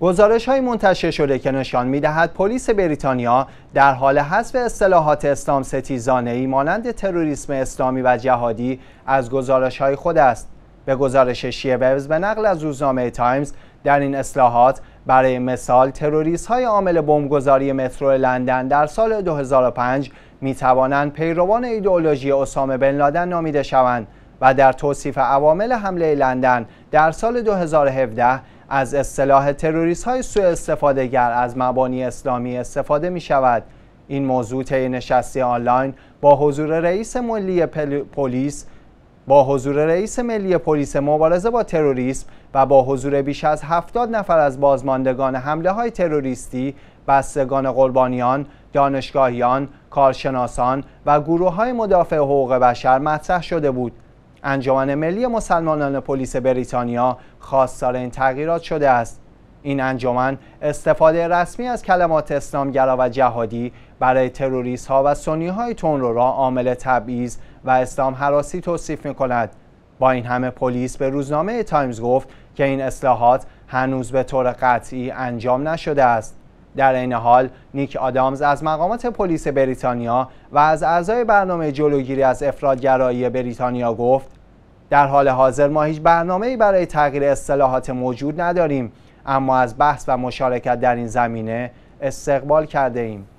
گزارش های منتشر شده که نشان میدهد پلیس بریتانیا در حال حذف اصطلاحات اسلام ستیزانه ای مانند تروریسم اسلامی و جهادی از گزارش های خود است. به گزارش ویوز به نقل از روزنامه تایمز در این اصلاحات برای مثال تروریست های عامل بمبگذاری مترو لندن در سال 2005 می توانند پیروان ایدئولوژی اسامه بن لادن نامیده شوند و در توصیف عوامل حمله لندن در سال 2017 از اصطلاح تروریست های سوء استفاده گر از مبانی اسلامی استفاده می شود این موضوع طی نشستی آنلاین با حضور رئیس ملی پلیس با حضور رئیس ملی پلیس مبارزه با تروریسم و با حضور بیش از 70 نفر از بازماندگان حمله های تروریستی، بستگان قربانیان، دانشگاهیان، کارشناسان و گروه های مدافع حقوق بشر مطرح شده بود. انجمن ملی مسلمانان پلیس بریتانیا خواستار این تغییرات شده است این انجمن استفاده رسمی از کلمات اسلامگرا و جهادی برای تروریست ها و سنی های تون را عامل تبعیض و اسلام حراسی توصیف می کند با این همه پلیس به روزنامه تایمز گفت که این اصلاحات هنوز به طور قطعی انجام نشده است در این حال نیک آدامز از مقامات پلیس بریتانیا و از اعضای برنامه جلوگیری از افرادگرایی بریتانیا گفت در حال حاضر ما هیچ برنامه‌ای برای تغییر اصطلاحات موجود نداریم اما از بحث و مشارکت در این زمینه استقبال کرده ایم